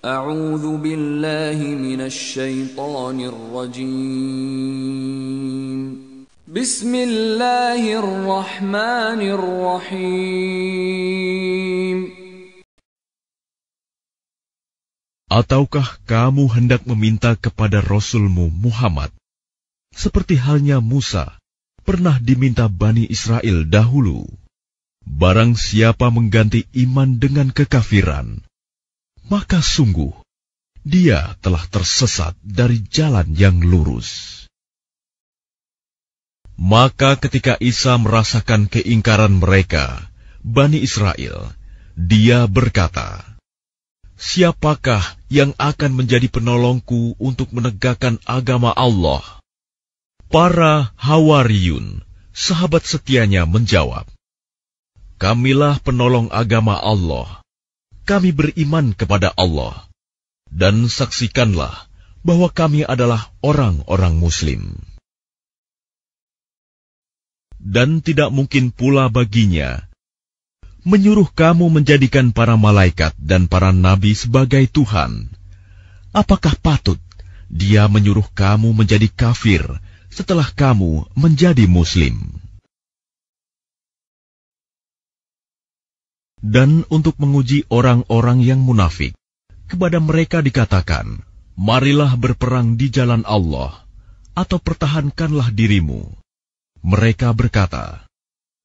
أعوذ بالله من الشيطان الرجيم بسم الله الرحمن الرحيم Ataukah kamu hendak meminta kepada Rasulmu Muhammad seperti halnya Musa pernah diminta Bani Israel dahulu? Barang siapa mengganti iman dengan kekafiran, maka sungguh dia telah tersesat dari jalan yang lurus. Maka ketika Isa merasakan keingkaran mereka, Bani Israel, dia berkata, Siapakah yang akan menjadi penolongku untuk menegakkan agama Allah? Para Hawariyun, sahabat setianya menjawab, Kamilah penolong agama Allah, kami beriman kepada Allah, dan saksikanlah bahwa kami adalah orang-orang Muslim. Dan tidak mungkin pula baginya menyuruh kamu menjadikan para malaikat dan para nabi sebagai Tuhan. Apakah patut dia menyuruh kamu menjadi kafir setelah kamu menjadi Muslim? dan untuk menguji orang-orang yang munafik. Kepada mereka dikatakan, "Marilah berperang di jalan Allah, atau pertahankanlah dirimu." Mereka berkata,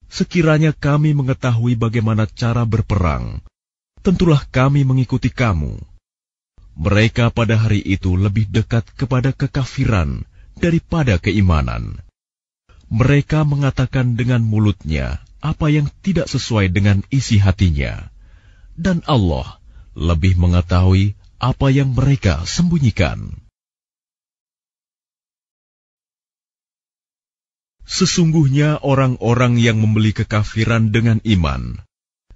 "Sekiranya kami mengetahui bagaimana cara berperang, tentulah kami mengikuti kamu." Mereka pada hari itu lebih dekat kepada kekafiran daripada keimanan. Mereka mengatakan dengan mulutnya, apa yang tidak sesuai dengan isi hatinya, dan Allah lebih mengetahui apa yang mereka sembunyikan. Sesungguhnya orang-orang yang membeli kekafiran dengan iman,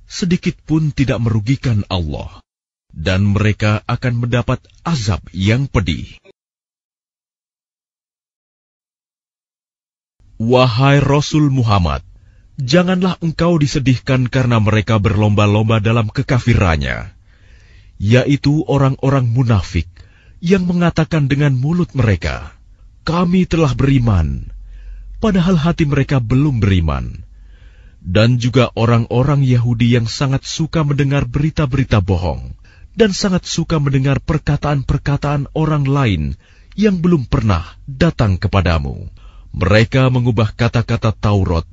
sedikit pun tidak merugikan Allah, dan mereka akan mendapat azab yang pedih. Wahai Rasul Muhammad, janganlah engkau disedihkan karena mereka berlomba-lomba dalam kekafirannya, yaitu orang-orang munafik yang mengatakan dengan mulut mereka, "Kami telah beriman," padahal hati mereka belum beriman, dan juga orang-orang Yahudi yang sangat suka mendengar berita-berita bohong dan sangat suka mendengar perkataan-perkataan orang lain yang belum pernah datang kepadamu. Mereka mengubah kata-kata Taurat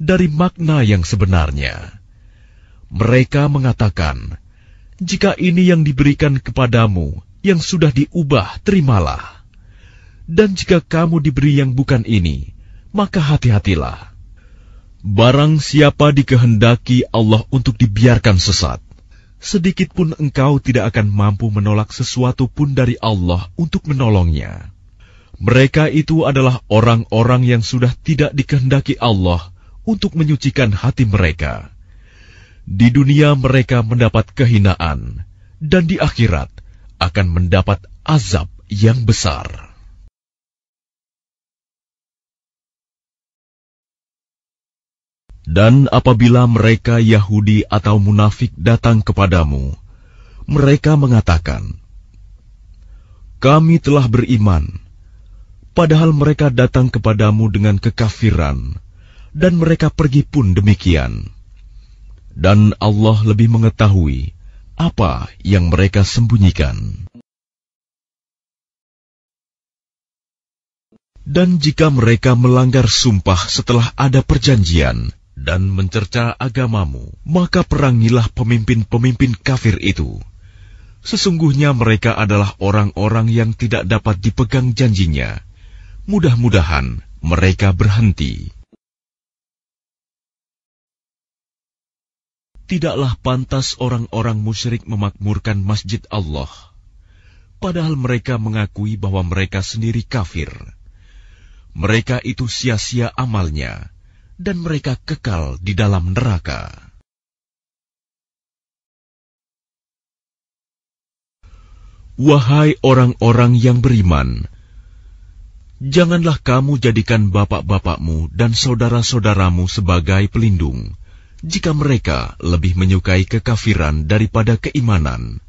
dari makna yang sebenarnya. Mereka mengatakan, "Jika ini yang diberikan kepadamu yang sudah diubah, terimalah, dan jika kamu diberi yang bukan ini, maka hati-hatilah." Barang siapa dikehendaki Allah untuk dibiarkan sesat, sedikit pun engkau tidak akan mampu menolak sesuatu pun dari Allah untuk menolongnya. Mereka itu adalah orang-orang yang sudah tidak dikehendaki Allah untuk menyucikan hati mereka. Di dunia mereka mendapat kehinaan, dan di akhirat akan mendapat azab yang besar. Dan apabila mereka Yahudi atau munafik datang kepadamu, mereka mengatakan, "Kami telah beriman." Padahal mereka datang kepadamu dengan kekafiran, dan mereka pergi pun demikian. Dan Allah lebih mengetahui apa yang mereka sembunyikan. Dan jika mereka melanggar sumpah setelah ada perjanjian dan mencerca agamamu, maka perangilah pemimpin-pemimpin kafir itu. Sesungguhnya mereka adalah orang-orang yang tidak dapat dipegang janjinya. Mudah-mudahan mereka berhenti. tidaklah pantas orang-orang musyrik memakmurkan masjid Allah, padahal mereka mengakui bahwa mereka sendiri kafir. Mereka itu sia-sia amalnya, dan mereka kekal di dalam neraka. Wahai orang-orang yang beriman, janganlah kamu jadikan bapak-bapakmu dan saudara-saudaramu sebagai pelindung jika mereka lebih menyukai kekafiran daripada keimanan.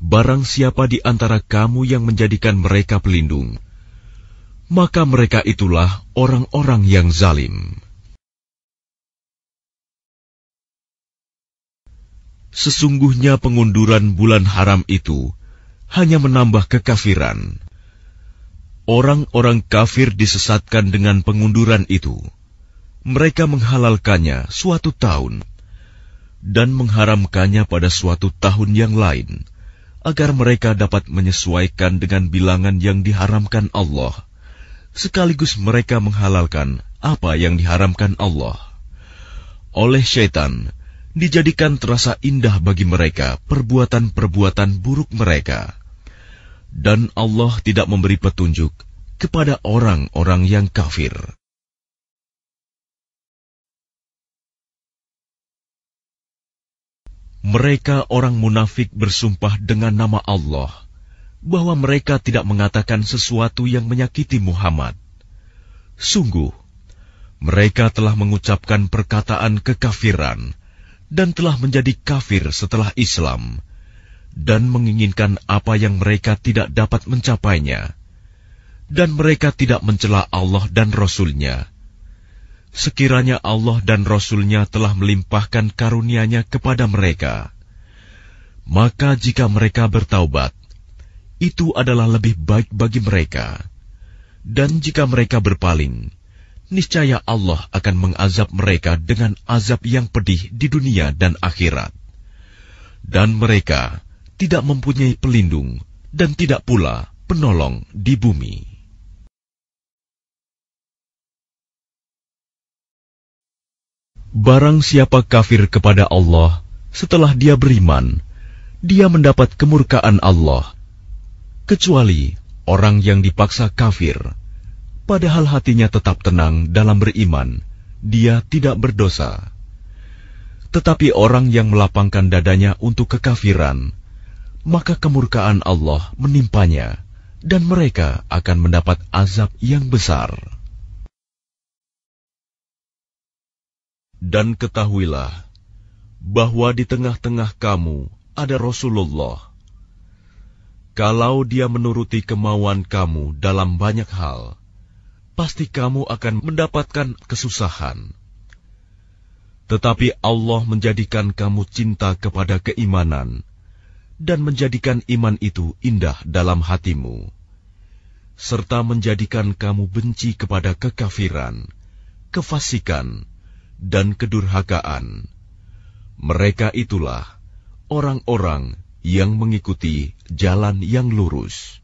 Barang siapa di antara kamu yang menjadikan mereka pelindung, maka mereka itulah orang-orang yang zalim. Sesungguhnya pengunduran bulan haram itu hanya menambah kekafiran. Orang-orang kafir disesatkan dengan pengunduran itu mereka menghalalkannya suatu tahun dan mengharamkannya pada suatu tahun yang lain, agar mereka dapat menyesuaikan dengan bilangan yang diharamkan Allah, sekaligus mereka menghalalkan apa yang diharamkan Allah. Oleh syaitan, dijadikan terasa indah bagi mereka perbuatan-perbuatan buruk mereka. Dan Allah tidak memberi petunjuk kepada orang-orang yang kafir. Mereka orang munafik bersumpah dengan nama Allah bahwa mereka tidak mengatakan sesuatu yang menyakiti Muhammad. Sungguh, mereka telah mengucapkan perkataan kekafiran dan telah menjadi kafir setelah Islam dan menginginkan apa yang mereka tidak dapat mencapainya. Dan mereka tidak mencela Allah dan Rasulnya. nya sekiranya Allah dan Rasul-Nya telah melimpahkan karunia-Nya kepada mereka. Maka jika mereka bertaubat, itu adalah lebih baik bagi mereka. Dan jika mereka berpaling, niscaya Allah akan mengazab mereka dengan azab yang pedih di dunia dan akhirat. Dan mereka tidak mempunyai pelindung dan tidak pula penolong di bumi. Barang siapa kafir kepada Allah setelah dia beriman, dia mendapat kemurkaan Allah. Kecuali orang yang dipaksa kafir, padahal hatinya tetap tenang dalam beriman, dia tidak berdosa. Tetapi orang yang melapangkan dadanya untuk kekafiran, maka kemurkaan Allah menimpanya, dan mereka akan mendapat azab yang besar. Dan ketahuilah bahwa di tengah-tengah kamu ada Rasulullah. Kalau dia menuruti kemauan kamu dalam banyak hal, pasti kamu akan mendapatkan kesusahan. Tetapi Allah menjadikan kamu cinta kepada keimanan dan menjadikan iman itu indah dalam hatimu, serta menjadikan kamu benci kepada kekafiran, kefasikan, dan kedurhakaan. Mereka itulah orang-orang yang mengikuti jalan yang lurus.